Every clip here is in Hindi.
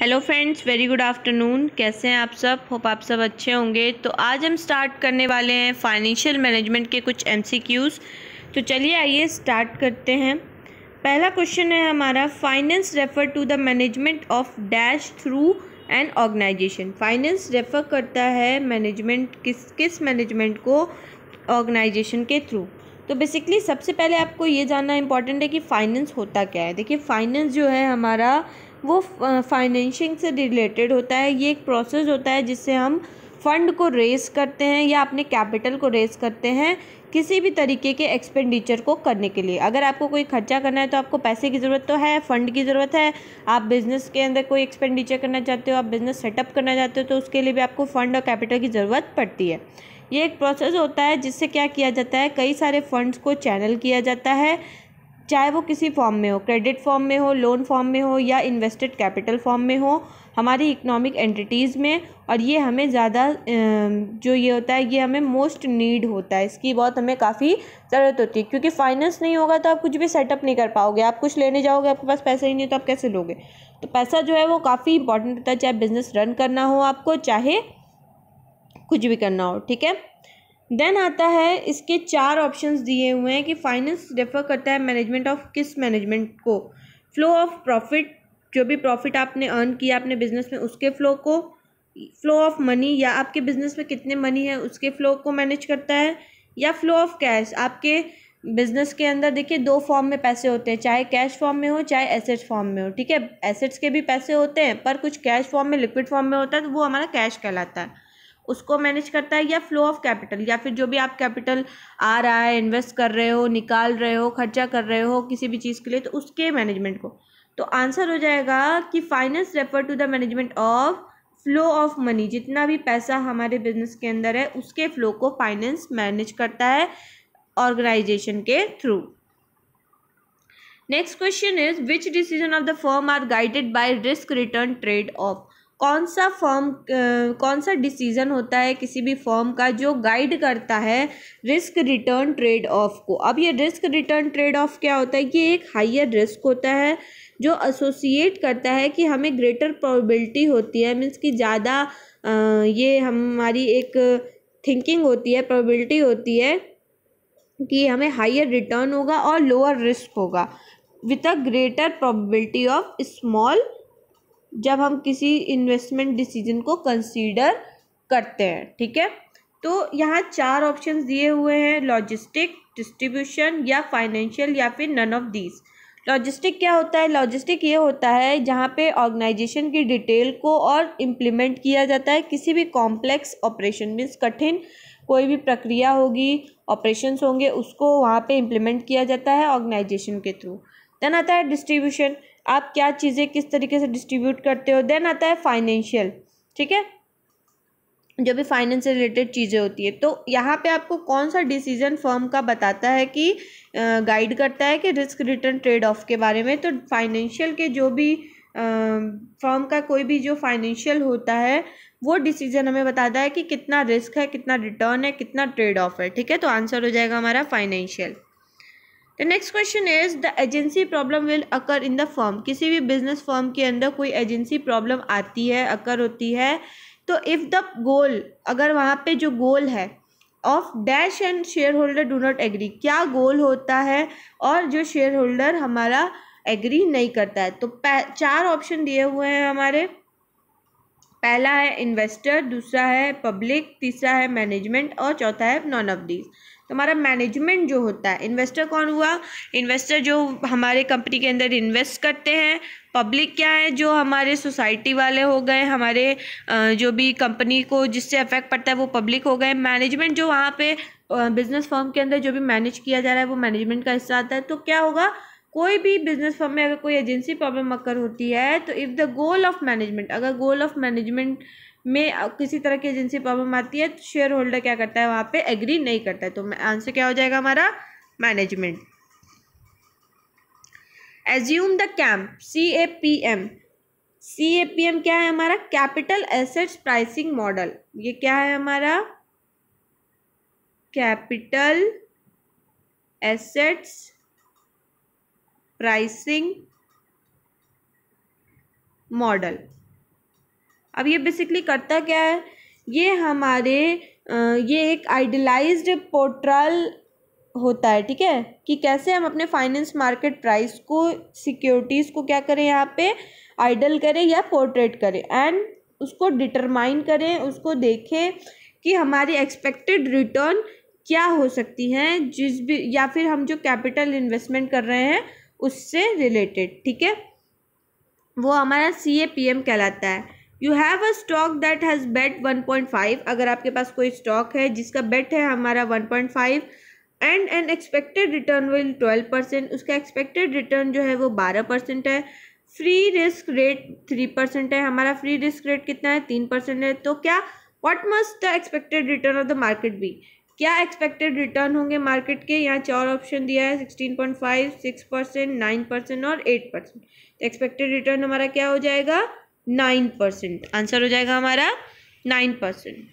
hello friends very good afternoon कैसे हैं आप सब होप आप सब अच्छे होंगे तो आज हम स्टार्ट करने वाले हैं फाइनेंशियल मैनेजमेंट के कुछ एमसीक्यूज़ तो चलिए आइए स्टार्ट करते हैं पहला क्वेश्चन है हमारा finance refer to the management of dash through an organisation finance refer करता है मैनेजमेंट किस किस मैनेजमेंट को ऑर्गेनाइजेशन के थ्रू तो बेसिकली सबसे पहले आपको ये जानना इम्पॉर्टेंट है कि फ़ाइनेंस होता क्या है देखिए फ़ाइनेंस जो है हमारा वो फाइनेंशिंग से रिलेटेड होता है ये एक प्रोसेस होता है जिससे हम फंड को रेस करते हैं या अपने कैपिटल को रेस करते हैं किसी भी तरीके के एक्सपेंडिचर को करने के लिए अगर आपको कोई खर्चा करना है तो आपको पैसे की ज़रूरत तो है फंड की ज़रूरत है आप बिज़नेस के अंदर कोई एक्सपेंडिचर करना चाहते हो आप बिज़नेस सेटअप करना चाहते हो तो उसके लिए भी आपको फंड और कैपिटल की ज़रूरत पड़ती है ये एक प्रोसेस होता है जिससे क्या किया जाता है कई सारे फंड्स को चैनल किया जाता है चाहे वो किसी फॉर्म में हो क्रेडिट फॉर्म में हो लोन फॉर्म में हो या इन्वेस्टेड कैपिटल फॉर्म में हो हमारी इकोनॉमिक एंटिटीज़ में और ये हमें ज़्यादा जो ये होता है ये हमें मोस्ट नीड होता है इसकी बहुत हमें काफ़ी ज़रूरत होती है क्योंकि फाइनेंस नहीं होगा तो आप कुछ भी सेटअप नहीं कर पाओगे आप कुछ लेने जाओगे आपके पास पैसे ही नहीं तो आप कैसे लोगे तो पैसा जो है वो काफ़ी इंपॉर्टेंट होता है चाहे बिज़नेस रन करना हो आपको चाहे कुछ भी करना हो ठीक है देन आता है इसके चार ऑप्शंस दिए हुए हैं कि फाइनेंस रेफर करता है मैनेजमेंट ऑफ किस मैनेजमेंट को फ्लो ऑफ प्रॉफिट जो भी प्रॉफिट आपने अर्न किया अपने बिजनेस में उसके फ्लो को फ्लो ऑफ मनी या आपके बिजनेस में कितने मनी है उसके फ्लो को मैनेज करता है या फ्लो ऑफ कैश आपके बिजनेस के अंदर देखिए दो फॉर्म में पैसे होते हैं चाहे कैश फॉर्म में हो चाहे एसेट्स फॉर्म में हो ठीक है एसेट्स के भी पैसे होते हैं पर कुछ कैश फॉर्म में लिक्विड फॉर्म में होता है तो वो हमारा कैश कहलाता है उसको मैनेज करता है या फ्लो ऑफ कैपिटल या फिर जो भी आप कैपिटल आ रहा है इन्वेस्ट कर रहे हो निकाल रहे हो खर्चा कर रहे हो किसी भी चीज़ के लिए तो उसके मैनेजमेंट को तो आंसर हो जाएगा कि finance refer to the management of flow of money जितना भी पैसा हमारे बिजनेस के अंदर है उसके फ्लो को फाइनेंस मैनेज करता है ऑर्गेनाइजेशन के through next question is which decision of the firm are guided by risk return trade off कौन सा फॉर्म कौन सा डिसीज़न होता है किसी भी फॉर्म का जो गाइड करता है रिस्क रिटर्न ट्रेड ऑफ को अब ये रिस्क रिटर्न ट्रेड ऑफ क्या होता है ये एक हाइयर रिस्क होता है जो एसोसिएट करता है कि हमें ग्रेटर प्रोबेबिलिटी होती है मीन्स कि ज़्यादा ये हमारी एक थिंकिंग होती है प्रोबेबिलिटी होती है कि हमें हाइयर रिटर्न होगा और लोअर रिस्क होगा with a greater probability of small जब हम किसी इन्वेस्टमेंट डिसीजन को कंसीडर करते हैं ठीक है तो यहाँ चार ऑप्शन दिए हुए हैं लॉजिस्टिक डिस्ट्रीब्यूशन या फाइनेंशियल या फिर नन ऑफ दीज लॉजिस्टिक क्या होता है लॉजिस्टिक ये होता है जहाँ पे ऑर्गेनाइजेशन की डिटेल को और इम्प्लीमेंट किया जाता है किसी भी कॉम्प्लेक्स ऑपरेशन मीन्स कठिन कोई भी प्रक्रिया होगी ऑपरेशन होंगे उसको वहाँ पे इम्प्लीमेंट किया जाता है ऑर्गेनाइजेशन के थ्रू देन आता है डिस्ट्रीब्यूशन आप क्या चीज़ें किस तरीके से डिस्ट्रीब्यूट करते हो देन आता है फाइनेंशियल ठीक है जो भी फाइनेंस से रिलेटेड चीज़ें होती है तो यहाँ पे आपको कौन सा डिसीजन फर्म का बताता है कि गाइड करता है कि रिस्क रिटर्न ट्रेड ऑफ के बारे में तो फाइनेंशियल के जो भी फर्म का कोई भी जो फाइनेंशियल होता है वो डिसीजन हमें बताता है कि कितना रिस्क है कितना रिटर्न है कितना ट्रेड ऑफ है ठीक है तो आंसर हो जाएगा हमारा financial the next question is the agency problem will occur in the form किसी भी बिजनेस फॉर्म के अंदर कोई एजेंसी प्रॉब्लम आती है अकर होती है तो इफ़ द गोल अगर वहाँ पे जो गोल है of dash and shareholder do not agree क्या गोल होता है और जो शेयर होल्डर हमारा एग्री नहीं करता है तो चार ऑप्शन दिए हुए हैं हमारे पहला है इन्वेस्टर दूसरा है पब्लिक तीसरा है मैनेजमेंट और चौथा है नॉन ऑफ दीज तुम्हारा मैनेजमेंट जो होता है इन्वेस्टर कौन हुआ इन्वेस्टर जो हमारे कंपनी के अंदर इन्वेस्ट करते हैं पब्लिक क्या है जो हमारे सोसाइटी वाले हो गए हमारे जो भी कंपनी को जिससे अफेक्ट पड़ता है वो पब्लिक हो गए मैनेजमेंट जो वहाँ पे बिजनेस फॉर्म के अंदर जो भी मैनेज किया जा रहा है वो मैनेजमेंट का हिस्सा आता है तो क्या होगा कोई भी बिजनेस फॉर्म में अगर कोई एजेंसी प्रॉब्लम अक्कर होती है तो if the goal of management अगर गोल ऑफ मैनेजमेंट में किसी तरह की एजेंसी प्रॉब्लम आती है तो शेयर होल्डर क्या करता है वहाँ पे एग्री नहीं करता है तो आंसर क्या हो जाएगा हमारा management assume the camp C A P M C A P M क्या है हमारा कैपिटल एसेट्स प्राइसिंग मॉडल ये क्या है हमारा कैपिटल एसेट्स प्राइसिंग मॉडल अब ये बेसिकली करता क्या है ये हमारे ये एक आइडलाइज्ड पोर्ट्रल होता है ठीक है कि कैसे हम अपने फाइनेंस मार्केट प्राइस को सिक्योरिटीज़ को क्या करें यहाँ पे आइडल करें या पोर्ट्रेट करें एंड उसको डिटरमाइन करें उसको देखें कि हमारी एक्सपेक्टेड रिटर्न क्या हो सकती हैं जिस भी या फिर हम जो कैपिटल इन्वेस्टमेंट कर रहे हैं उससे रिलेटेड ठीक है वो हमारा सी ए पी एम कहलाता है you have a stock that has beta 1.5 अगर आपके पास कोई स्टॉक है जिसका बेट है हमारा 1.5 and an expected return will twelve percent उसका एक्सपेक्टेड रिटर्न जो है वो बारह परसेंट है free risk rate three percent है हमारा फ्री रिस्क रेट कितना है तीन परसेंट है तो क्या what must the expected return of the market भी क्या एक्सपेक्टेड रिटर्न होंगे मार्केट के यहाँ चार ऑप्शन दिया है sixteen point five six percent nine percent और एट परसेंट एक्सपेक्टेड रिटर्न हमारा क्या हो जाएगा नाइन परसेंट आंसर हो जाएगा हमारा nine percent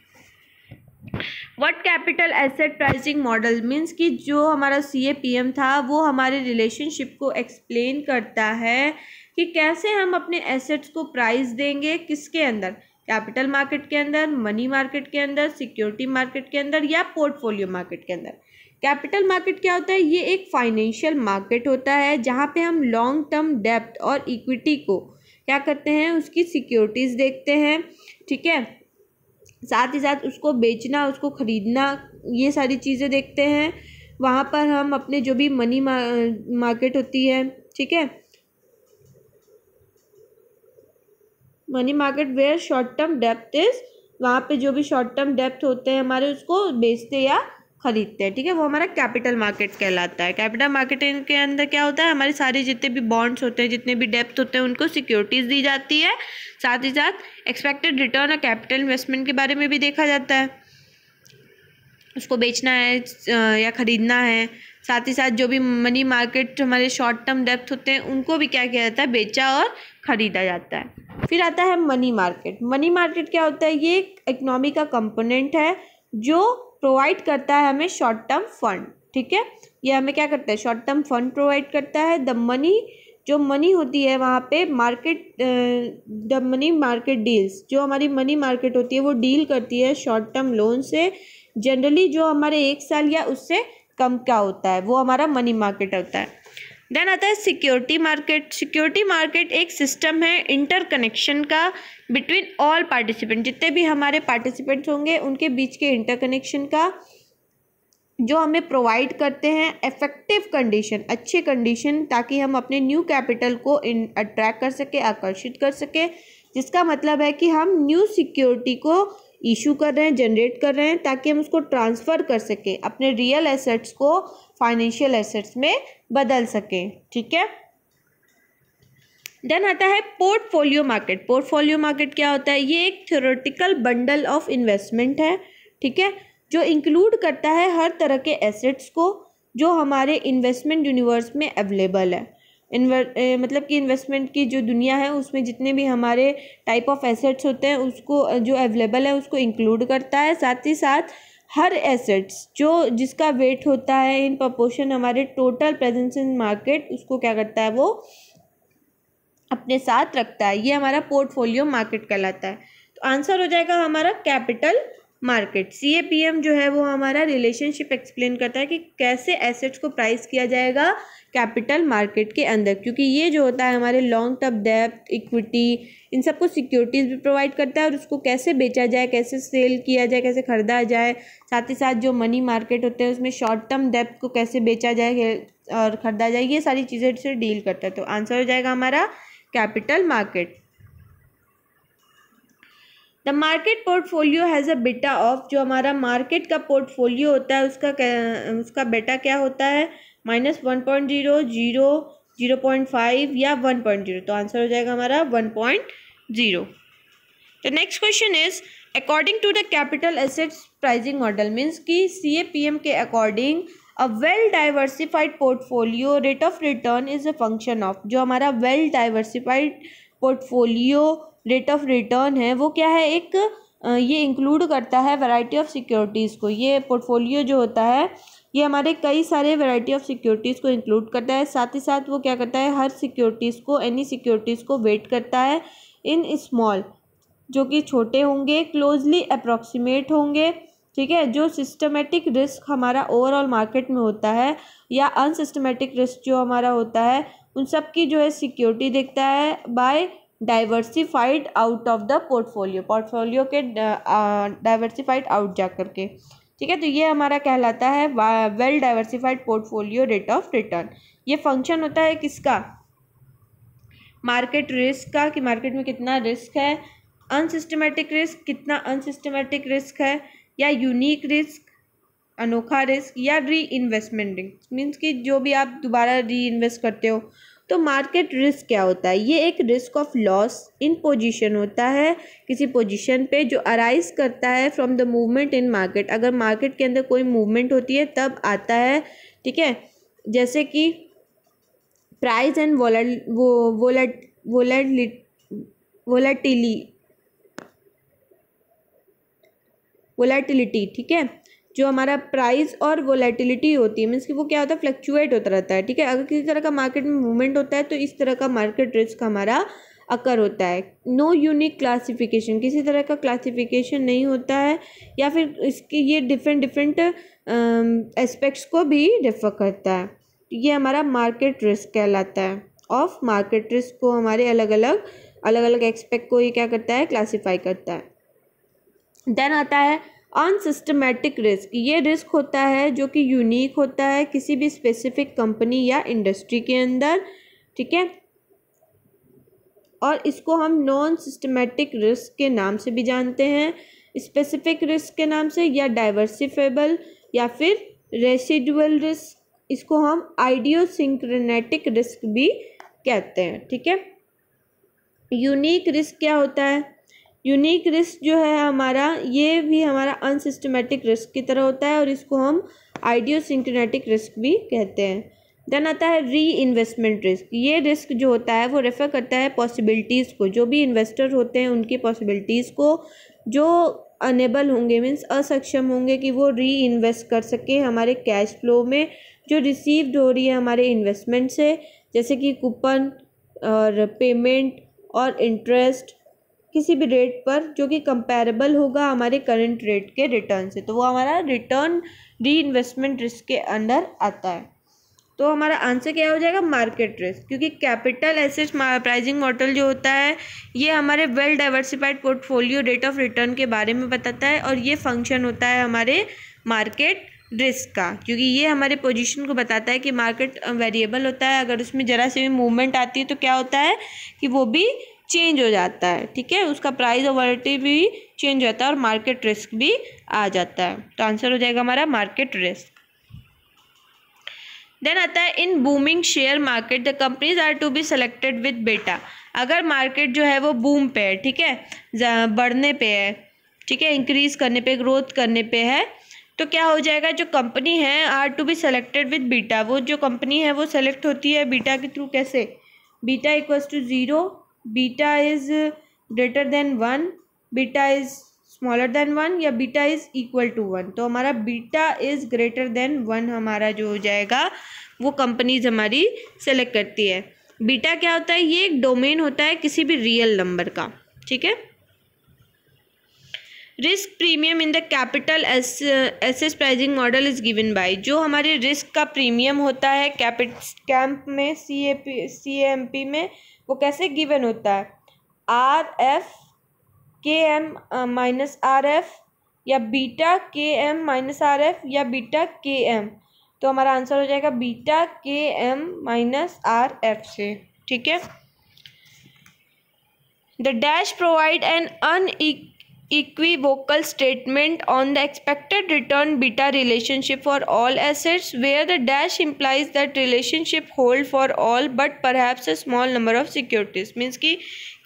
what capital asset pricing model means कि जो हमारा सी ए पी एम था वो हमारे रिलेशनशिप को एक्सप्लेन करता है कि कैसे हम अपने एसेट्स को प्राइस देंगे किसके अंदर कैपिटल मार्केट के अंदर मनी मार्केट के अंदर सिक्योरिटी मार्केट के अंदर या पोर्टफोलियो मार्केट के अंदर कैपिटल मार्केट क्या होता है ये एक फाइनेंशियल मार्केट होता है जहाँ पे हम लॉन्ग टर्म डेप्थ और इक्विटी को क्या करते हैं उसकी सिक्योरिटीज़ देखते हैं ठीक है साथ ही साथ उसको बेचना उसको ख़रीदना ये सारी चीज़ें देखते हैं वहाँ पर हम अपने जो भी मनी मा, मार्केट होती है ठीक है money market where short term डेप्थ इज़ वहाँ पे जो भी शॉर्ट टर्म डेप्थ होते हैं हमारे उसको बेचते या ख़रीदते हैं ठीक है वो हमारा कैपिटल मार्केट कहलाता है कैपिटल मार्केट के अंदर क्या होता है हमारे सारे जितने भी बॉन्ड्स होते हैं जितने भी डेप्थ होते हैं उनको सिक्योरिटीज़ दी जाती है साथ ही साथ एक्सपेक्टेड रिटर्न और कैपिटल इन्वेस्टमेंट के बारे में भी देखा जाता है उसको बेचना है या ख़रीदना है साथ ही साथ जो भी मनी मार्केट हमारे शॉर्ट टर्म डेप्थ होते हैं उनको भी क्या किया जाता है बेचा और ख़रीदा जाता है फिर आता है मनी मार्केट मनी मार्केट क्या होता है ये एक इकनॉमी का कंपोनेंट है जो प्रोवाइड करता है हमें शॉर्ट टर्म फंड ठीक है ये हमें क्या करता है शॉर्ट टर्म फंड प्रोवाइड करता है द मनी जो मनी होती है वहाँ पे market the money market deals जो हमारी मनी मार्केट होती है वो डील करती है शॉर्ट टर्म लोन से जनरली जो हमारे एक साल या उससे कम का होता है वो हमारा मनी मार्केट होता है देन आता है सिक्योरिटी मार्केट सिक्योरिटी मार्केट एक सिस्टम है इंटर कनेक्शन का बिटवीन ऑल पार्टिसिपेंट जितने भी हमारे पार्टिसिपेंट्स होंगे उनके बीच के इंटर कनेक्शन का जो हमें प्रोवाइड करते हैं इफेक्टिव कंडीशन अच्छे कंडीशन ताकि हम अपने न्यू कैपिटल को इन अट्रैक्ट कर सके आकर्षित कर सके जिसका मतलब है कि हम न्यू सिक्योरिटी को इशू कर रहे हैं जनरेट कर रहे हैं ताकि हम उसको ट्रांसफ़र कर सकें अपने रियल एसेट्स को फाइनेंशियल एसेट्स में बदल सके ठीक है देन आता है पोर्टफोलियो मार्केट पोर्टफोलियो मार्केट क्या होता है ये एक थ्योरेटिकल बंडल ऑफ इन्वेस्टमेंट है ठीक है जो इंक्लूड करता है हर तरह के एसेट्स को जो हमारे इन्वेस्टमेंट यूनिवर्स में अवेलेबल है ए, मतलब कि इन्वेस्टमेंट की जो दुनिया है उसमें जितने भी हमारे टाइप ऑफ एसेट्स होते हैं उसको जो अवेलेबल है उसको इंक्लूड करता है साथ ही साथ हर एसेट्स जो जिसका वेट होता है इन प्रपोर्शन हमारे टोटल प्रेजेंस इन मार्केट उसको क्या करता है वो अपने साथ रखता है ये हमारा पोर्टफोलियो मार्केट कहलाता है तो आंसर हो जाएगा हमारा capital market C A P M जो है वो हमारा रिलेशनशिप एक्सप्लेन करता है कि कैसे एसेट्स को प्राइस किया जाएगा कैपिटल मार्केट के अंदर क्योंकि ये जो होता है हमारे लॉन्ग टर्म डेप्थ इक्विटी इन सबको सिक्योरिटीज़ भी प्रोवाइड करता है और उसको कैसे बेचा जाए कैसे सेल किया जाए कैसे ख़रीदा जाए साथ ही साथ जो मनी मार्केट होते हैं उसमें शॉर्ट टर्म डेप्थ को कैसे बेचा जाए और ख़रीदा जाए ये सारी चीज़ें से डील करता है तो आंसर हो जाएगा हमारा capital market the market portfolio has a beta of जो हमारा मार्केट का पोर्टफोलियो होता है उसका उसका बेटा क्या होता है minus one point zero zero zero point five या वन पॉइंट जीरो तो आंसर हो जाएगा हमारा one point zero the next question is according to the capital assets pricing model means की सी ए पी एम के according a well diversified portfolio rate of return is a function of जो हमारा well diversified portfolio rate of return है वो क्या है एक ये इंक्लूड करता है वैरायटी ऑफ सिक्योरिटीज़ को ये पोर्टफोलियो जो होता है ये हमारे कई सारे वैरायटी ऑफ सिक्योरिटीज़ को इंक्लूड करता है साथ ही साथ वो क्या करता है हर सिक्योरिटीज़ को एनी सिक्योरिटीज़ को वेट करता है इन स्मॉल जो कि छोटे होंगे क्लोजली अप्रॉक्सीमेट होंगे ठीक है जो सिस्टमेटिक रिस्क हमारा ओवरऑल मार्केट में होता है या अनसिस्टमेटिक रिस्क जो हमारा होता है उन सब की जो है सिक्योरिटी देखता है by diversified out of the portfolio portfolio के डाइवर्सिफाइड आउट जा करके ठीक है तो ये हमारा कहलाता है well diversified portfolio rate of return ये फंक्शन होता है किसका मार्केट रिस्क का कि मार्केट में कितना रिस्क है अनसिस्टमेटिक रिस्क कितना अनसिस्टमेटिक रिस्क है या यूनिक रिस्क अनोखा रिस्क या री इन्वेस्टमेंट रिस्क मीन्स कि जो भी आप दोबारा री इन्वेस्ट करते हो तो मार्केट रिस्क क्या होता है ये एक risk of loss in position होता है किसी पोजीशन पे जो अराइज करता है from the movement in market अगर मार्केट के अंदर कोई मूवमेंट होती है तब आता है ठीक है जैसे कि प्राइस एंड वोलट वो वोलट वोलट वोलाटिली वोलाटिलिटी ठीक है जो हमारा प्राइस और वोलेटिलिटी होती है मीन्स कि वो क्या होता है फ्लक्चुएट होता रहता है ठीक है अगर किसी तरह का मार्केट में मूवमेंट होता है तो इस तरह का मार्केट रिस्क हमारा अकर होता है नो यूनिक क्लासिफिकेशन किसी तरह का क्लासिफिकेशन नहीं होता है या फिर इसके ये डिफरेंट डिफरेंट एस्पेक्ट्स को भी रेफर करता है ये हमारा मार्केट रिस्क कहलाता है ऑफ मार्केट रिस्क को हमारे अलग अलग अलग अलग एक्सपेक्ट को ये क्या करता है क्लासीफाई करता है देन आता है अनसिस्टमेटिक रिस्क ये रिस्क होता है जो कि यूनिक होता है किसी भी स्पेसिफिक कंपनी या इंडस्ट्री के अंदर ठीक है और इसको हम नॉन सिस्टमेटिक रिस्क के नाम से भी जानते हैं स्पेसिफिक रिस्क के नाम से या डाइवर्सिफेबल या फिर रेसिडुअल रिस्क इसको हम आइडियोसिंक्रोनेटिक रिस्क भी कहते हैं ठीक है यूनिक रिस्क क्या होता है यूनिक रिस्क जो है हमारा ये भी हमारा अनसिस्टमेटिक रिस्क की तरह होता है और इसको हम आइडियोसिंक्रोनेटिक रिस्क भी कहते हैं देन आता है री इन्वेस्टमेंट रिस्क ये रिस्क जो होता है वो रेफ़र करता है पॉसिबिलिटीज़ को जो भी इन्वेस्टर होते हैं उनकी पॉसिबिलिटीज़ को जो अनेबल होंगे मीन्स असक्षम होंगे कि वो री इन्वेस्ट कर सकें हमारे कैश फ्लो में जो रिसीव्ड हो रही है हमारे इन्वेस्टमेंट से जैसे कि कूपन और पेमेंट और इंटरेस्ट किसी भी रेट पर जो कि कंपेरेबल होगा हमारे करंट रेट के रिटर्न से तो वो हमारा रिटर्न री इन्वेस्टमेंट रिस्क के अंडर आता है तो हमारा आंसर क्या हो जाएगा मार्केट रिस्क क्योंकि कैपिटल एसेट प्राइजिंग मॉडल जो होता है ये हमारे well diversified portfolio rate of return के बारे में बताता है और ये फंक्शन होता है हमारे मार्केट रिस्क का क्योंकि ये हमारे पोजीशन को बताता है कि मार्केट वेरिएबल होता है अगर उसमें ज़रा सी भी मूवमेंट आती है तो क्या होता है कि वो भी चेंज हो जाता है ठीक है उसका प्राइस और वॉलिटी भी चेंज हो जाता है और मार्केट रिस्क भी आ जाता है तो आंसर हो जाएगा हमारा मार्केट रिस्क देन आता है in booming share market the companies are to be selected with beta अगर मार्केट जो है वो बूम पे है ठीक है बढ़ने पे है ठीक है इंक्रीज करने पे ग्रोथ करने पे है तो क्या हो जाएगा जो कंपनी है are to be selected with beta वो जो कंपनी है वो सेलेक्ट होती है बीटा के थ्रू कैसे beta equals to zero beta is greater than one beta is smaller than one या beta is equal to one तो हमारा beta is greater than one हमारा जो हो जाएगा वो कंपनीज हमारी सेलेक्ट करती है बीटा क्या होता है ये एक डोमेन होता है किसी भी रियल नंबर का ठीक है risk premium in the capital as एसेस pricing model is given by जो हमारे रिस्क का प्रीमियम होता है कैपिट कैंप में C A P C M P में वो कैसे गिवन होता है R F K M minus R F या beta K M minus R F या बीटा के एम तो हमारा आंसर हो जाएगा beta K M minus R F से ठीक है द डैश प्रोवाइड एन अन equivocal statement on the expected return beta relationship for all assets where the dash implies that relationship hold for all but perhaps a small number of securities means कि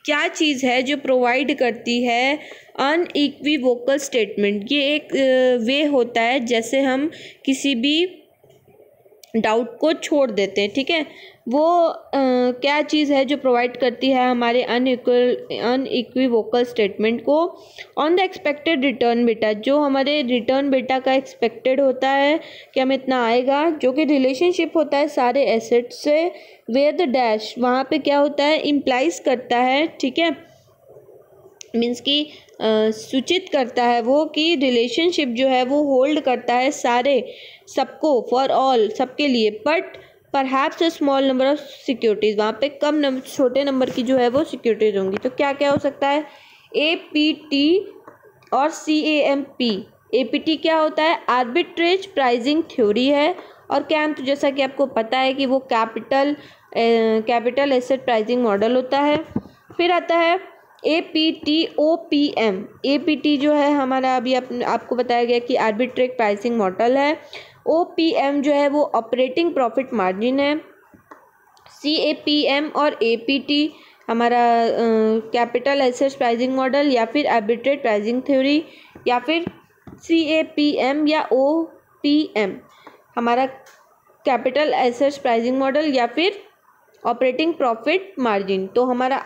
क्या चीज़ है जो प्रोवाइड करती है अन इक्वी वोकल स्टेटमेंट ये एक वे होता है जैसे हम किसी भी डाउट को छोड़ देते हैं ठीक है वो आ, क्या चीज़ है जो प्रोवाइड करती है हमारे अनइक्वल वोकल स्टेटमेंट को on the expected return beta जो हमारे रिटर्न बेटा का एक्सपेक्टेड होता है कि हमें इतना आएगा जो कि रिलेशनशिप होता है सारे एसेट से वेद डैश वहाँ पे क्या होता है इम्प्लाइज करता है ठीक है मीन्स की सूचित करता है वो कि रिलेशनशिप जो है वो होल्ड करता है सारे सबको फॉर ऑल सबके लिए but perhaps small number of securities वहाँ पे कम नंबर छोटे नंबर की जो है वो सिक्योरिटीज़ होंगी तो क्या क्या हो सकता है ए पी टी और C A M P A P T क्या होता है आर्बिट्रेज प्राइजिंग थ्योरी है और क्या तो जैसा कि आपको पता है कि वो capital capital asset pricing model होता है फिर आता है A P T O P M A P T जो है हमारा अभी आप, आपको बताया गया कि आर्बिट्रेज प्राइसिंग मॉडल है ओ पी एम जो है वो ऑपरेटिंग प्रॉफिट मार्जिन है सी ए पी एम और ए पी टी हमारा कैपिटल एसेट प्राइजिंग मॉडल या फिर एबिट्रेड प्राइजिंग थ्योरी या फिर सी ए पी एम या ओ पी एम हमारा कैपिटल एसेट प्राइजिंग मॉडल या फिर ऑपरेटिंग प्रॉफिट मार्जिन तो हमारा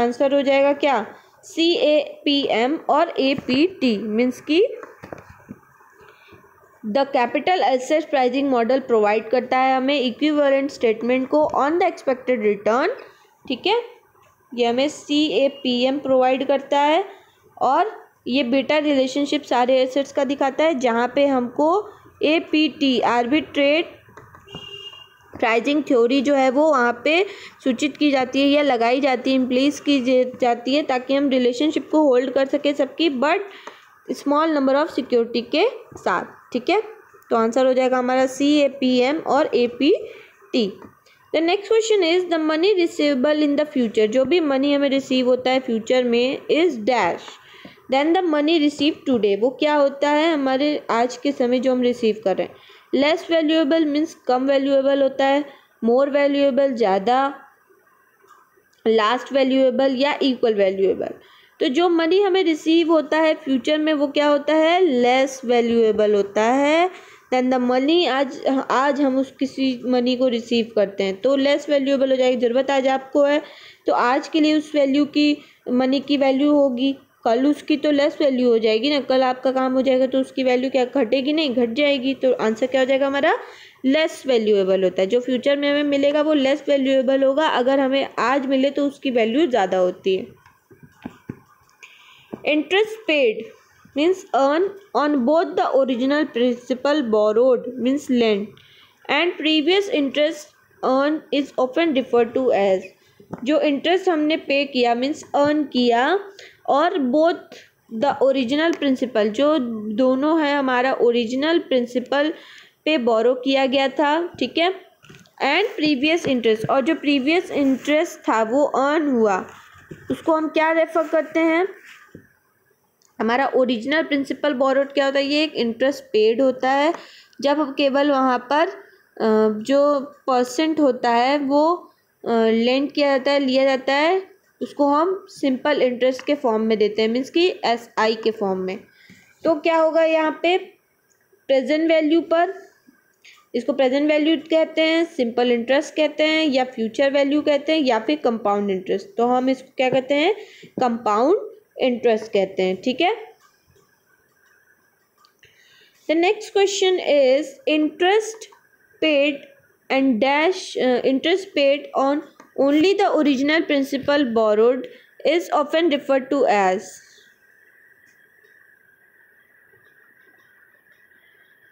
आंसर हो जाएगा क्या सी ए पी एम और ए पी टी मीन्स की the capital asset pricing model provide करता है हमें इक्विवेलेंट स्टेटमेंट को ऑन द एक्सपेक्टेड रिटर्न ठीक है ये हमें C A P M provide करता है और ये बेटा रिलेशनशिप सारे एसेट्स का दिखाता है जहाँ पे हमको A P T arbitrage pricing theory जो है वो वहाँ पे सूचित की जाती है या लगाई जाती है इम्प्लीस की जाती है ताकि हम रिलेशनशिप को होल्ड कर सकें सबकी but small number of security के साथ ठीक है तो आंसर हो जाएगा हमारा सी ए पी एम और A P T the next question is the money receivable in the future जो भी मनी हमें रिसीव होता है फ्यूचर में is dash than the money receive today वो क्या होता है हमारे आज के समय जो हम रिसीव कर रहे हैं लेस वैल्यूएबल मीन्स कम वैल्यूएबल होता है मोर वैल्यूएबल ज़्यादा लास्ट वैल्यूएबल या इक्वल वैल्यूएबल तो जो मनी हमें रिसीव होता है फ्यूचर में वो क्या होता है लेस वैल्यूएबल होता है दैन द मनी आज आज हम उस किसी मनी को रिसीव करते हैं तो लेस वैल्यूएबल हो जाएगी ज़रूरत आज आपको है तो आज के लिए उस वैल्यू की मनी की वैल्यू होगी कल उसकी तो लेस वैल्यू हो जाएगी ना कल आपका काम हो जाएगा तो उसकी वैल्यू क्या घटेगी नहीं घट जाएगी तो आंसर क्या हो जाएगा हमारा लेस वैल्यूएबल होता है जो फ्यूचर में हमें मिलेगा वो लेस वैल्यूएबल होगा अगर हमें आज मिले तो उसकी वैल्यू ज़्यादा होती है interest paid means earn on both the original principal borrowed means lend and previous interest earn is often refer to as जो इंटरेस्ट हमने पे किया मीन्स अर्न किया और बोथ द ओरिजिनल प्रिंसिपल जो दोनों है हमारा ओरिजिनल प्रिंसिपल पे बोरो किया गया था ठीक है एंड प्रीवियस इंटरेस्ट और जो प्रीवियस इंटरेस्ट था वो अर्न हुआ उसको हम क्या रेफर करते हैं हमारा ओरिजिनल प्रिंसिपल बोरोड क्या होता है ये एक इंटरेस्ट पेड होता है जब हम केवल वहाँ पर जो परसेंट होता है वो लेंड किया जाता है लिया जाता है उसको हम सिंपल इंटरेस्ट के फॉर्म में देते हैं मीन्स कि एस आई के फॉर्म में तो क्या होगा यहाँ पे प्रेजेंट वैल्यू पर इसको प्रेजेंट वैल्यू कहते हैं सिंपल इंटरेस्ट कहते हैं या फ्यूचर वैल्यू कहते हैं या फिर कंपाउंड इंटरेस्ट तो हम इसको क्या कहते हैं कंपाउंड इंटरेस्ट कहते हैं ठीक है the next question is interest paid and dash interest paid on only the original principal borrowed is often refer to as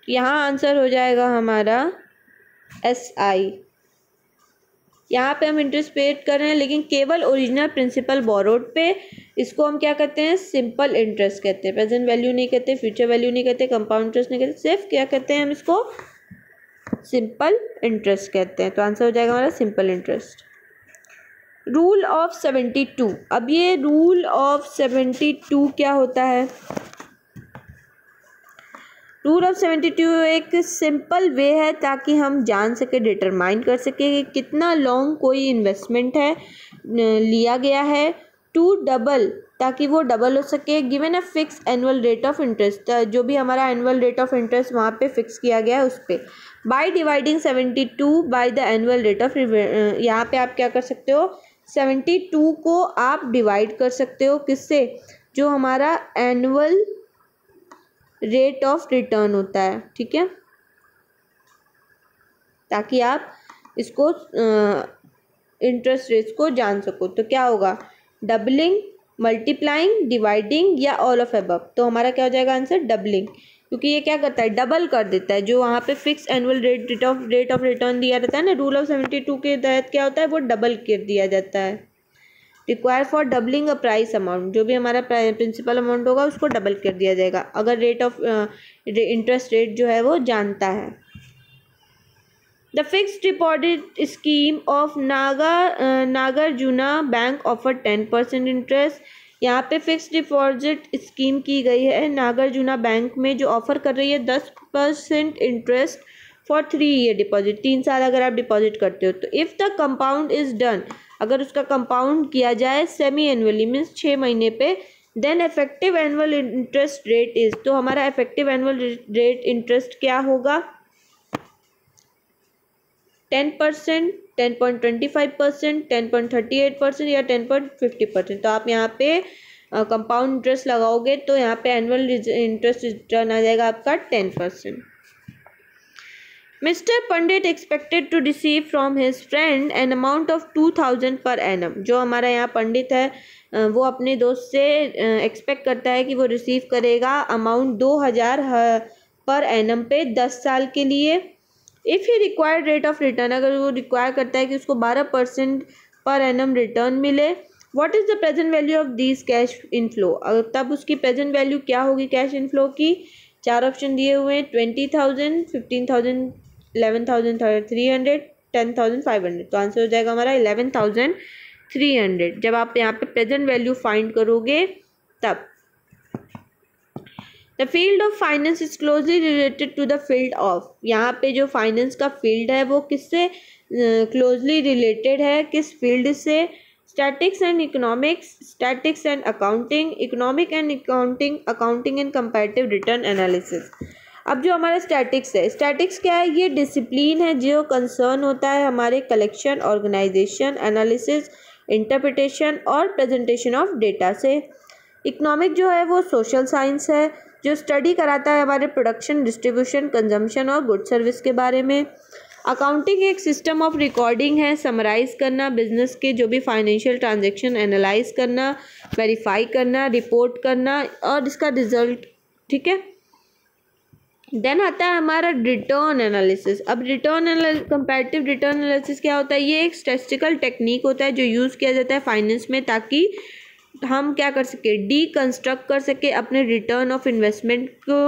यहाँ आंसर हो जाएगा हमारा एस आई यहाँ पे हम इंटरेस्ट पेड कर रहे हैं लेकिन केवल ओरिजिनल प्रिंसिपल बोरोड पे इसको हम क्या कहते हैं सिंपल इंटरेस्ट कहते हैं प्रेजेंट वैल्यू नहीं कहते फ्यूचर वैल्यू नहीं कहते कंपाउंड इंटरेस्ट नहीं कहते सिर्फ क्या कहते हैं हम इसको सिंपल इंटरेस्ट कहते हैं तो आंसर हो जाएगा हमारा simple interest rule of seventy two अब ये रूल ऑफ सेवेंटी टू क्या होता है रूल ऑफ सेवेंटी टू एक सिंपल वे है ताकि हम जान सके डिटरमाइन कर सके कि कितना लॉन्ग कोई इन्वेस्टमेंट है लिया गया है टू डबल ताकि वो डबल हो सके given a fix annual rate of interest जो भी हमारा एनुअल रेट ऑफ इंटरेस्ट वहाँ पे फिक्स किया गया है उस पर by dividing seventy two by the annual rate of यहाँ पे आप क्या कर सकते हो सेवेंटी टू को आप डिवाइड कर सकते हो किससे जो हमारा एनुअल रेट ऑफ रिटर्न होता है ठीक है ताकि आप इसको इंटरेस्ट रेट्स को जान सको तो क्या होगा डबलिंग मल्टीप्लाइंग डिवाइडिंग या ऑल ऑफ एबब तो हमारा क्या हो जाएगा आंसर डबलिंग क्योंकि ये क्या करता है डबल कर देता है जो वहाँ पे fix annual rate rate of rate of return दिया रहता है ना रूल ऑफ सेवेंटी टू के तहत क्या होता है वो डबल कर दिया जाता है require for doubling a price amount जो भी हमारा प्रिंसिपल अमाउंट होगा उसको डबल कर दिया जाएगा अगर रेट ऑफ इंटरेस्ट रेट जो है वो जानता है the fix deposit scheme of Naga Nagarjuna bank offer ten percent interest यहाँ पे फिक्स डिपॉजिट स्कीम की गई है नागार्जुना बैंक में जो ऑफर कर रही है दस percent interest for three year deposit तीन साल अगर आप डिपॉजिट करते हो तो if the compound is done अगर उसका कंपाउंड किया जाए सेमी एनुअली मीन्स छः महीने पे then effective annual interest rate is तो हमारा इफेक्टिव एनुअल रेट इंटरेस्ट क्या होगा ten percent ten point twenty five percent ten point thirty eight percent या टेन पॉइंट फिफ्टी परसेंट तो आप यहाँ पे कंपाउंड इंटरेस्ट लगाओगे तो यहाँ पे एनुअल इंटरेस्ट रिटर्न आ जाएगा आपका ten percent mister Pandit expected to receive from his friend an amount of two thousand per annum जो हमारा यहाँ पंडित है वो अपने दोस्त से एक्सपेक्ट करता है कि वो रिसीव करेगा अमाउंट दो हज़ार पर एम पे दस साल के लिए if he required rate of return अगर वो रिक्वायर करता है कि उसको बारह परसेंट पर एम रिटर्न मिले what is the present value of this cash inflow तब उसकी प्रेजेंट वैल्यू क्या होगी कैश इनफ्लो की चार ऑप्शन दिए हुए हैं twenty thousand fifteen thousand eleven thousand three hundred ten thousand five hundred तो आंसर हो जाएगा हमारा इलेवन थाउजेंड थ्री हंड्रेड जब आप यहाँ पे प्रेजेंट वैल्यू फाइंड करोगे तब the field of finance is closely related to the field of यहाँ पे जो फाइनेंस का फील्ड है वो किससे क्लोजली रिलेटेड है किस फील्ड से statics and economics statics and accounting economic and accounting accounting and comparative return analysis अब जो हमारा स्टैटिक्स है स्टैटिक्स क्या है ये डिसिप्लिन है जो कंसर्न होता है हमारे कलेक्शन ऑर्गेनाइजेशन एनालिसिस इंटरप्रिटेशन और प्रेजेंटेशन ऑफ डेटा से इकोनॉमिक जो है वो सोशल साइंस है जो स्टडी कराता है हमारे प्रोडक्शन डिस्ट्रीब्यूशन कंजम्पशन और गुड सर्विस के बारे में अकाउंटिंग एक सिस्टम ऑफ रिकॉर्डिंग है समराइज़ करना बिजनेस के जो भी फाइनेंशियल ट्रांजेक्शन एनालाइज करना वेरीफाई करना रिपोर्ट करना और इसका रिजल्ट ठीक है देन आता है हमारा रिटर्न एनालिसिस अब रिटर्न कंपेरेटिव रिटर्न एनालिसिस क्या होता है ये एक स्टेटिस्टिकल टेक्निक होता है जो यूज़ किया जाता है फाइनेंस में ताकि हम क्या कर सके डी कंस्ट्रक्ट कर सके अपने रिटर्न ऑफ इन्वेस्टमेंट को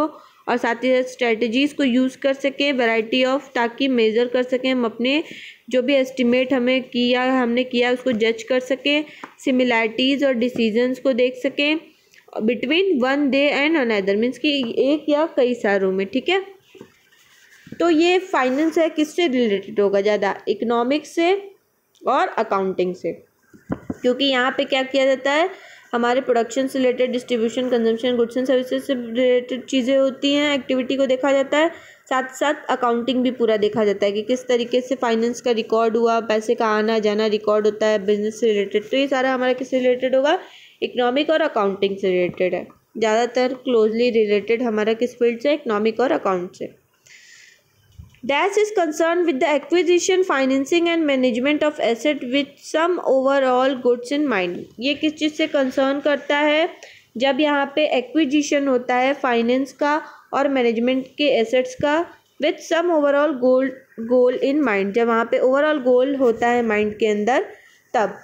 और साथ ही साथ स्ट्रेटजीज़ को यूज़ कर सके वैरायटी ऑफ ताकि मेज़र कर सकें हम अपने जो भी एस्टिमेट हमें किया हमने किया उसको जज कर सकें सिमिलैरिटीज़ और डिसीजंस को देख सकें between one day and another means कि एक या कई सारों में ठीक है तो ये फाइनेंस है किससे रिलेटेड होगा ज़्यादा इकोनॉमिक्स से और अकाउंटिंग से क्योंकि यहाँ पे क्या किया जाता है हमारे प्रोडक्शन से related distribution consumption goods and services से रिलेटेड चीज़ें होती हैं एक्टिविटी को देखा जाता है साथ साथ अकाउंटिंग भी पूरा देखा जाता है कि किस तरीके से फाइनेंस का रिकॉर्ड हुआ पैसे का आना जाना रिकॉर्ड होता है बिजनेस से रिलेटेड तो ये सारा हमारा किससे रिलेटेड होगा इकनॉमिक और अकाउंटिंग से रिलेटेड है ज़्यादातर क्लोजली रिलेटेड हमारा किस फील्ड से इकनॉमिक और अकाउंट से dash is concern with the acquisition financing and management of asset with some overall goods in mind ये किस चीज़ से कंसर्न करता है जब यहाँ पे एक्विजिशन होता है फाइनेंस का और मैनेजमेंट के एसेट्स का with some overall goal goal in mind जब वहाँ पे ओवरऑल गोल होता है माइंड के अंदर तब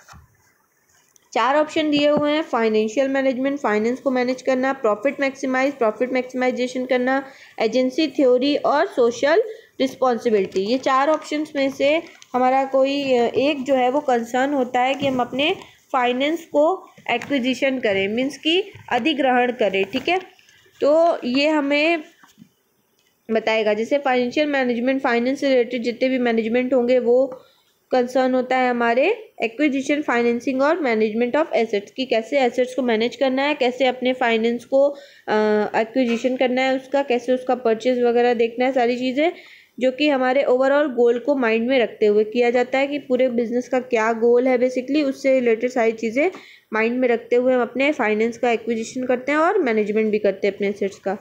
चार ऑप्शन दिए हुए हैं फाइनेंशियल मैनेजमेंट फाइनेंस को मैनेज करना प्रॉफिट मैक्सिमाइज प्रॉफिट मैक्सिमाइजेशन करना एजेंसी थ्योरी और सोशल रिस्पॉन्सिबिलिटी ये चार ऑप्शन में से हमारा कोई एक जो है वो कंसर्न होता है कि हम अपने फाइनेंस को एक्विजिशन करें मीन्स की अधिग्रहण करें ठीक है तो ये हमें बताएगा जैसे फाइनेंशियल मैनेजमेंट फाइनेंस से रिलेटेड जितने भी मैनेजमेंट होंगे वो कंसर्न होता है हमारे एक्विजिशन फाइनेंसिंग और मैनेजमेंट ऑफ एसेट्स की कैसे एसेट्स को मैनेज करना है कैसे अपने फाइनेंस को एक्विजिशन करना है उसका कैसे उसका परचेज वगैरह देखना है सारी चीज़ें जो कि हमारे ओवरऑल गोल को माइंड में रखते हुए किया जाता है कि पूरे बिजनेस का क्या गोल है बेसिकली उससे रिलेटेड सारी चीज़ें माइंड में रखते हुए हम अपने फाइनेंस का एक्विजिशन करते हैं और मैनेजमेंट भी करते हैं अपने एसेट्स का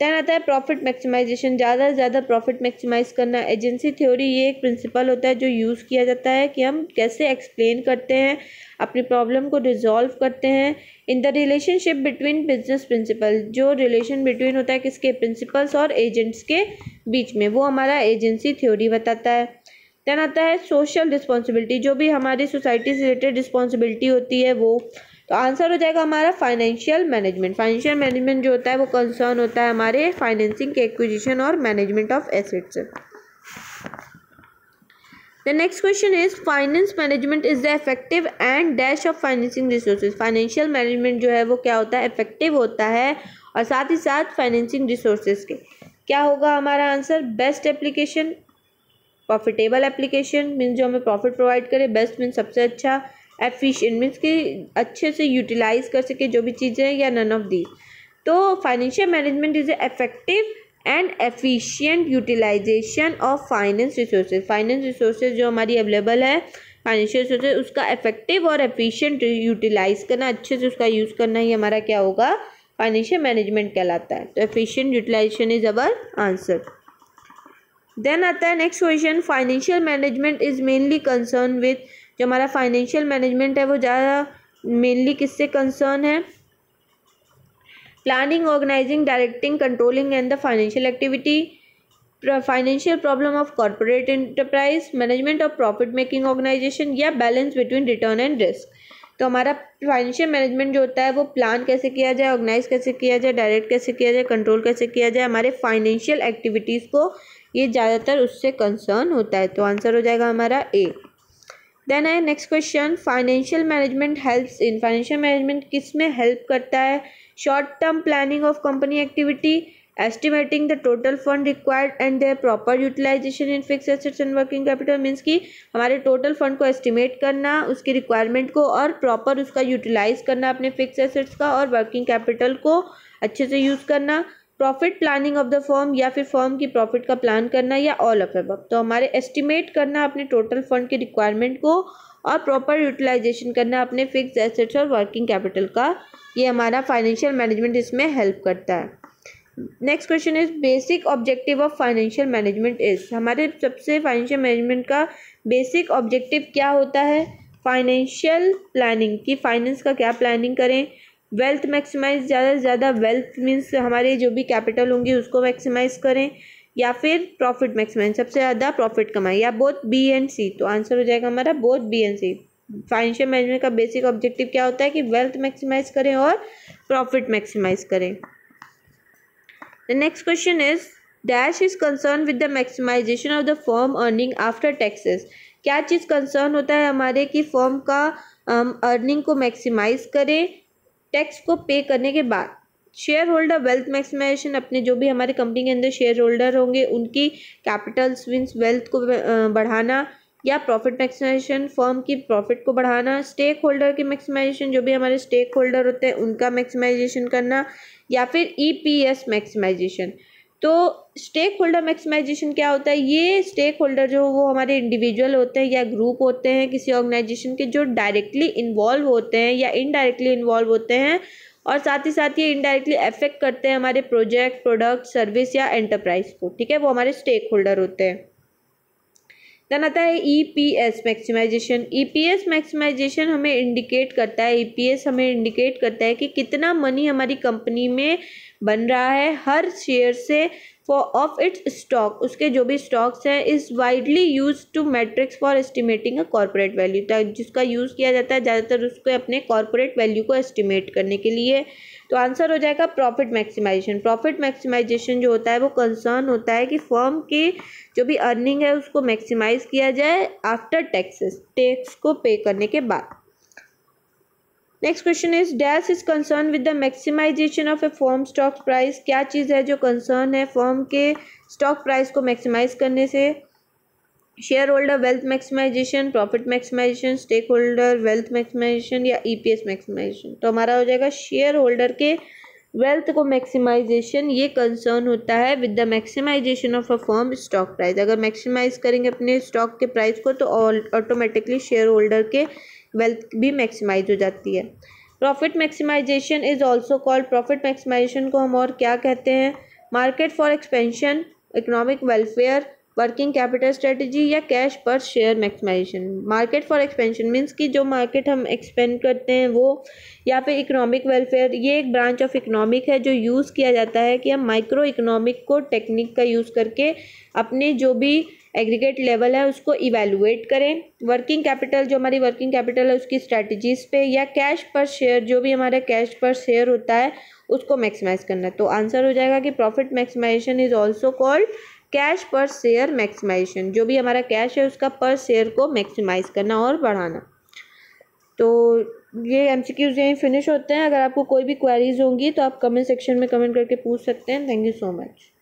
टेन आता है प्रॉफिट मैक्सिमाइजेशन ज़्यादा से ज़्यादा प्रॉफिट मैक्सिमाइज करना एजेंसी थ्योरी ये एक प्रिंसिपल होता है जो यूज़ किया जाता है कि हम कैसे एक्सप्लेन करते हैं अपनी प्रॉब्लम को रिजॉल्व करते हैं in the relationship between business principal जो रिलेशन बिटवीन होता है किसके प्रिंसिपल्स और एजेंट्स के बीच में वो हमारा एजेंसी थ्योरी बताता है देन आता है सोशल रिस्पॉन्सिबिलिटी जो भी हमारी सोसाइटी से रिलेटेड रिस्पॉन्सिबिलिटी होती है वो तो आंसर हो जाएगा हमारा फाइनेंशियल मैनेजमेंट फाइनेंशियल मैनेजमेंट जो होता है वो कंसर्न होता है हमारे फाइनेंसिंग के एक्विजिशन और management of assets the next question is finance management is the effective and dash of financing resources financial management जो है वो क्या होता है इफेक्टिव होता है और साथ ही साथ फाइनेंसिंग रिसोर्सेज के क्या होगा हमारा answer best application profitable application means जो हमें प्रॉफिट प्रोवाइड करे बेस्ट मीन्स सबसे अच्छा एफिशिएंट मीन्स कि अच्छे से यूटिलाइज कर सके जो भी चीज़ें या नन ऑफ दी तो financial management is effective and efficient utilisation of finance resources finance resources जो हमारी अवेलेबल है फाइनेंशियल रिसोर्सेज उसका इफेक्टिव और एफिशिएंट यूटिलाइज करना अच्छे से उसका यूज़ करना ही हमारा क्या होगा फाइनेंशियल मैनेजमेंट कहलाता है तो efficient utilisation is our answer then आता है next question financial management is mainly concern with जो हमारा फाइनेंशियल मैनेजमेंट है वो ज़्यादा मेनली किससे कंसर्न है planning organising directing controlling and the financial activity financial problem of corporate enterprise management of profit making organisation या balance between return and risk तो हमारा फाइनेंशियल मैनेजमेंट जो होता है वो प्लान कैसे किया जाए ऑर्गेनाइज कैसे किया जाए डायरेक्ट कैसे किया जाए कंट्रोल कैसे किया जाए हमारे फाइनेंशियल एक्टिविटीज़ को ये ज़्यादातर उससे कंसर्न होता है तो आंसर हो जाएगा हमारा ए देन है next question financial management help in financial management किस में हेल्प करता है short term planning of company activity estimating the total fund required and their proper utilisation in fix assets and working capital means की हमारे टोटल फंड को एस्टिमेट करना उसकी रिक्वायरमेंट को और प्रॉपर उसका यूटिलाइज करना अपने फिक्स एसेट्स का और वर्किंग कैपिटल को अच्छे से यूज़ करना profit planning of the form या फिर फॉर्म की प्रॉफिट का प्लान करना या ऑल ऑफ एब तो हमारे एस्टिमेट करना अपने टोटल फंड के रिक्वायरमेंट को और प्रॉपर यूटिलाइजेशन करना अपने फिक्स एसेट्स और वर्किंग कैपिटल का ये हमारा फाइनेंशियल मैनेजमेंट इसमें हेल्प करता है next question is basic objective of financial management is हमारे सबसे फाइनेंशियल मैनेजमेंट का बेसिक ऑब्जेक्टिव क्या होता है फाइनेंशियल प्लानिंग कि फाइनेंस का क्या प्लानिंग करें वेल्थ मैक्सिमाइज ज़्यादा से ज़्यादा वेल्थ मीन्स हमारे जो भी कैपिटल होंगी उसको मैक्सिमाइज करें या फिर प्रॉफिट मैक्सिमाइज सबसे ज़्यादा प्रॉफिट कमाएं या बोथ बी एंड सी तो आंसर हो जाएगा हमारा both B and C financial management का बेसिक ऑब्जेक्टिव क्या होता है कि वेल्थ मैक्सिमाइज करें और प्रॉफिट मैक्सिमाइज करें the next question is dash is concern with the maximisation of the form earning after taxes क्या चीज़ कंसर्न होता है हमारे कि फॉर्म का अर्निंग um, को मैक्सिमाइज करें टैक्स को पे करने के बाद शेयर होल्डर वेल्थ मैक्सिमाइजेशन अपने जो भी हमारी कंपनी के अंदर शेयर होल्डर होंगे उनकी कैपिटल स्विंस वेल्थ को बढ़ाना या प्रॉफिट मैक्सिमाइजेशन फर्म की प्रॉफिट को बढ़ाना स्टेक होल्डर की मैक्सिमाइजेशन जो भी हमारे स्टेक होल्डर होते हैं उनका मैक्सिमाइजेशन करना या फिर ईपीएस e मैक्सिमाइजेशन तो स्टेक होल्डर मैक्सिमाइजेशन क्या होता है ये स्टेक होल्डर जो वो हमारे इंडिविजुअल होते हैं या ग्रुप होते हैं किसी ऑर्गेनाइजेशन के जो डायरेक्टली इन्वॉल्व होते हैं या इनडायरेक्टली इन्वॉल्व होते हैं और साथ ही साथ ये इनडायरेक्टली अफेक्ट करते हैं हमारे प्रोजेक्ट प्रोडक्ट सर्विस या एंटरप्राइज को ठीक है वो हमारे स्टेक होल्डर होते हैं देन आता है E P S maximisation E P S maximisation हमें इंडिकेट करता है ई पी एस हमें इंडिकेट करता है कि कितना मनी हमारी कंपनी में बन रहा है हर शेयर से फॉर ऑफ इट्स स्टॉक उसके जो भी स्टॉक्स हैं is widely use to metrics for estimating a corporate value जिसका यूज़ किया जाता है ज़्यादातर उसको अपने कॉरपोरेट वैल्यू को एस्टिमेट करने के लिए तो आंसर हो जाएगा प्रॉफिट मैक्सिमाइजेशन प्रॉफिट मैक्सिमाइजेशन जो होता है वो कंसर्न होता है कि फर्म की जो भी अर्निंग है उसको मैक्सिमाइज किया जाए आफ्टर टैक्सेस टैक्स को पे करने के बाद next question is dash is concern with the maximisation of a form stock price क्या चीज़ है जो कंसर्न है फॉर्म के स्टॉक प्राइस को मैक्सिमाइज करने से shareholder wealth maximisation profit maximisation stakeholder wealth maximisation या ईपीएस e मैक्सिमाइजेशन तो हमारा हो जाएगा शेयर होल्डर के वेल्थ को मैक्सिमाइजेशन ये कंसर्न होता है with the maximisation of a firm stock price अगर मैक्सिमाइज करेंगे अपने स्टॉक के प्राइस को तो ऑटोमेटिकली शेयर होल्डर के वेल्थ भी मैक्सिमाइज हो जाती है profit maximisation is also called profit maximisation को हम और क्या कहते हैं market for expansion economic welfare working capital strategy या cash per share maximisation market for expansion means कि जो मार्केट हम एक्सपेंड करते हैं वो या फिर इकोनॉमिक वेलफेयर ये एक ब्रांच ऑफ इकोनॉमिक है जो यूज़ किया जाता है कि हम माइक्रो इकोनॉमिक को टेक्निक का यूज़ करके अपने जो भी एग्रीगेट लेवल है उसको इवेलुएट करें वर्किंग कैपिटल जो हमारी वर्किंग कैपिटल है उसकी स्ट्रैटेजीज पे या कैश पर शेयर जो भी हमारा कैश पर शेयर होता है उसको मैक्सिमाइज करना तो आंसर हो जाएगा कि profit maximisation is also called cash per share maximisation जो भी हमारा कैश है उसका पर शेयर को मैक्सिमाइज करना और बढ़ाना तो ये एम सी क्यूज़ यहीं फिनिश होते हैं अगर आपको कोई भी क्वेरीज होंगी तो आप कमेंट सेक्शन में कमेंट करके पूछ सकते हैं थैंक यू सो मच